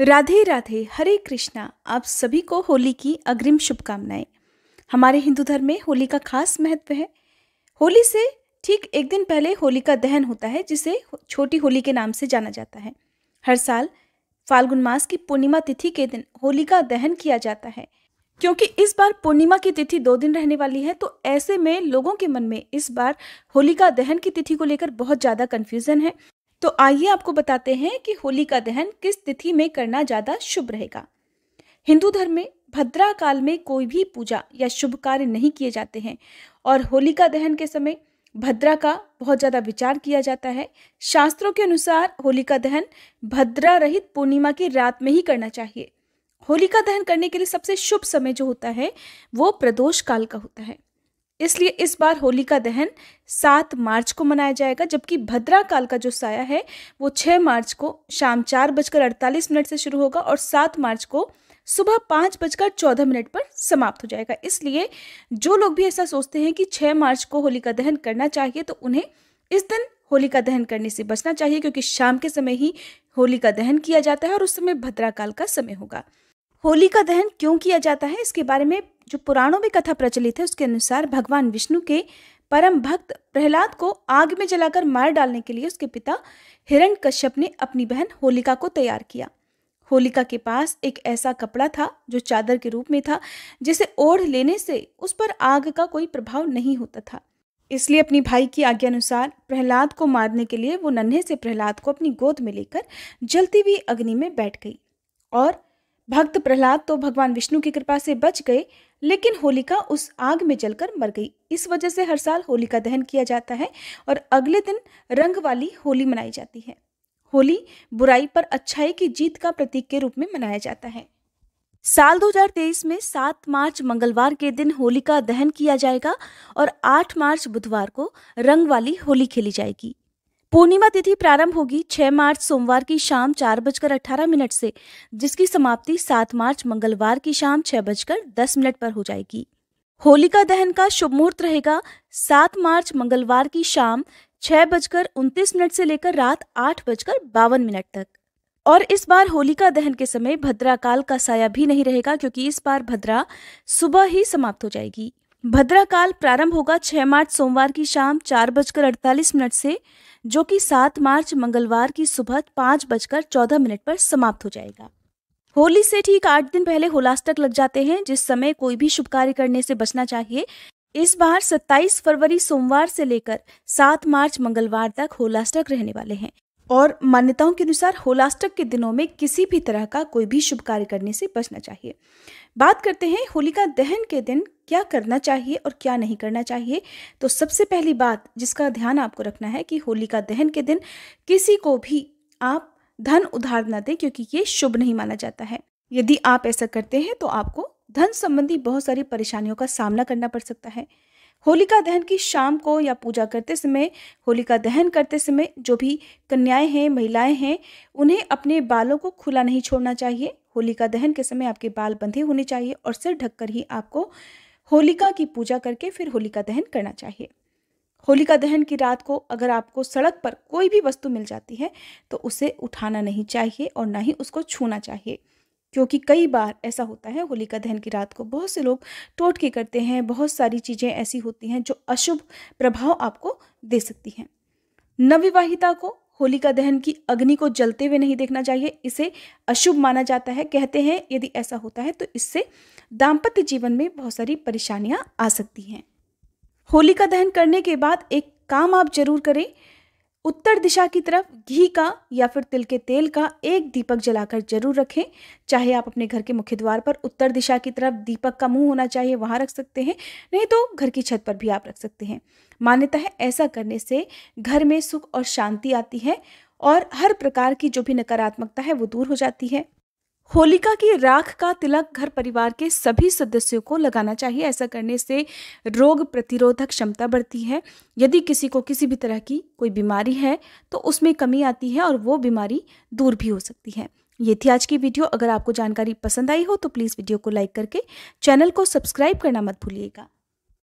राधे राधे हरे कृष्णा आप सभी को होली की अग्रिम शुभकामनाएं हमारे हिंदू धर्म में होली का खास महत्व है होली से ठीक एक दिन पहले होली का दहन होता है जिसे छोटी होली के नाम से जाना जाता है हर साल फाल्गुन मास की पूर्णिमा तिथि के दिन होली का दहन किया जाता है क्योंकि इस बार पूर्णिमा की तिथि दो दिन रहने वाली है तो ऐसे में लोगों के मन में इस बार होलिका दहन की तिथि को लेकर बहुत ज़्यादा कन्फ्यूज़न है तो आइए आपको बताते हैं कि होली का दहन किस तिथि में करना ज़्यादा शुभ रहेगा हिंदू धर्म में भद्रा काल में कोई भी पूजा या शुभ कार्य नहीं किए जाते हैं और होलिका दहन के समय भद्रा का बहुत ज़्यादा विचार किया जाता है शास्त्रों के अनुसार होलिका दहन भद्रा रहित पूर्णिमा की रात में ही करना चाहिए होलिका दहन करने के लिए सबसे शुभ समय जो होता है वो प्रदोष काल का होता है इसलिए इस बार होली का दहन सात मार्च को मनाया जाएगा जबकि भद्रा काल का जो साया है वो छः मार्च को शाम चार बजकर अड़तालीस मिनट से शुरू होगा और सात मार्च को सुबह पाँच बजकर चौदह मिनट पर समाप्त हो जाएगा इसलिए जो लोग भी ऐसा सोचते हैं कि छः मार्च को होली का दहन करना चाहिए तो उन्हें इस दिन होली का दहन करने से बचना चाहिए क्योंकि शाम के समय ही होली का दहन किया जाता है और उस समय भद्रा काल का समय होगा होली का दहन क्यों किया जाता है इसके बारे में जो पुराणों में कथा प्रचलित है उसके अनुसार भगवान विष्णु के परम भक्त प्रहलाद को आग में जलाकर मार डालने के लिए उसके पिता हिरण कश्यप ने अपनी बहन होलिका को तैयार किया होलिका के पास एक ऐसा कपड़ा था जो चादर के रूप में था जिसे ओढ़ लेने से उस पर आग का कोई प्रभाव नहीं होता था इसलिए अपनी भाई की आज्ञा अनुसार प्रहलाद को मारने के लिए वो नन्हे से प्रहलाद को अपनी गोद में लेकर जलती हुई अग्नि में बैठ गई और भक्त प्रहलाद तो भगवान विष्णु की कृपा से बच गए लेकिन होलिका उस आग में जलकर मर गई इस वजह से हर साल होलिका दहन किया जाता है और अगले दिन रंग वाली होली मनाई जाती है होली बुराई पर अच्छाई की जीत का प्रतीक के रूप में मनाया जाता है साल 2023 में 7 मार्च मंगलवार के दिन होली का दहन किया जाएगा और 8 मार्च बुधवार को रंग वाली होली खेली जाएगी पूर्णिमा तिथि प्रारंभ होगी 6 मार्च सोमवार की शाम चार बजकर अठारह मिनट से जिसकी समाप्ति 7 मार्च मंगलवार की शाम छह बजकर दस मिनट पर हो जाएगी होलिका दहन का शुभ मुहूर्त रहेगा 7 मार्च मंगलवार की शाम छह बजकर उनतीस मिनट से लेकर रात आठ बजकर बावन मिनट तक और इस बार होलिका दहन के समय भद्रा काल का साया भी नहीं रहेगा क्योंकि इस बार भद्रा सुबह ही समाप्त हो जाएगी भद्राकाल प्रारंभ होगा 6 मार्च सोमवार की शाम चार बजकर अड़तालीस मिनट से जो कि 7 मार्च मंगलवार की सुबह पाँच बजकर चौदह मिनट पर समाप्त हो जाएगा होली से ठीक आठ दिन पहले होलास्टक लग जाते हैं जिस समय कोई भी शुभ कार्य करने से बचना चाहिए इस बार 27 फरवरी सोमवार से लेकर 7 मार्च मंगलवार तक होलास्टक रहने वाले हैं और मान्यताओं के अनुसार होलास्टक के दिनों में किसी भी तरह का कोई भी शुभ कार्य करने से बचना चाहिए बात करते हैं होलिका दहन के दिन क्या करना चाहिए और क्या नहीं करना चाहिए तो सबसे पहली बात जिसका ध्यान आपको रखना है कि होलिका दहन के दिन किसी को भी आप धन उधार न दें क्योंकि ये शुभ नहीं माना जाता है यदि आप ऐसा करते हैं तो आपको धन संबंधी बहुत सारी परेशानियों का सामना करना पड़ सकता है होलिका दहन की शाम को या पूजा करते समय होलिका दहन करते समय जो भी कन्याएं हैं महिलाएं हैं उन्हें अपने बालों को खुला नहीं छोड़ना चाहिए होलिका दहन के समय आपके बाल बंधे होने चाहिए और सिर ढककर ही आपको होलिका की पूजा करके फिर होलिका दहन करना चाहिए होलिका दहन की रात को अगर आपको सड़क पर कोई भी वस्तु मिल जाती है तो उसे उठाना नहीं चाहिए और ना ही उसको छूना चाहिए क्योंकि कई बार ऐसा होता है होलिका दहन की रात को बहुत से लोग टोटके करते हैं बहुत सारी चीज़ें ऐसी होती हैं जो अशुभ प्रभाव आपको दे सकती हैं नवविवाहिता को होलिका दहन की अग्नि को जलते हुए नहीं देखना चाहिए इसे अशुभ माना जाता है कहते हैं यदि ऐसा होता है तो इससे दाम्पत्य जीवन में बहुत सारी परेशानियां आ सकती हैं होलिका दहन करने के बाद एक काम आप जरूर करें उत्तर दिशा की तरफ घी का या फिर तिल के तेल का एक दीपक जलाकर जरूर रखें चाहे आप अपने घर के मुख्य द्वार पर उत्तर दिशा की तरफ दीपक का मुंह होना चाहिए वहाँ रख सकते हैं नहीं तो घर की छत पर भी आप रख सकते हैं मान्यता है ऐसा करने से घर में सुख और शांति आती है और हर प्रकार की जो भी नकारात्मकता है वो दूर हो जाती है होलिका की राख का तिलक घर परिवार के सभी सदस्यों को लगाना चाहिए ऐसा करने से रोग प्रतिरोधक क्षमता बढ़ती है यदि किसी को किसी भी तरह की कोई बीमारी है तो उसमें कमी आती है और वो बीमारी दूर भी हो सकती है ये थी आज की वीडियो अगर आपको जानकारी पसंद आई हो तो प्लीज़ वीडियो को लाइक करके चैनल को सब्सक्राइब करना मत भूलिएगा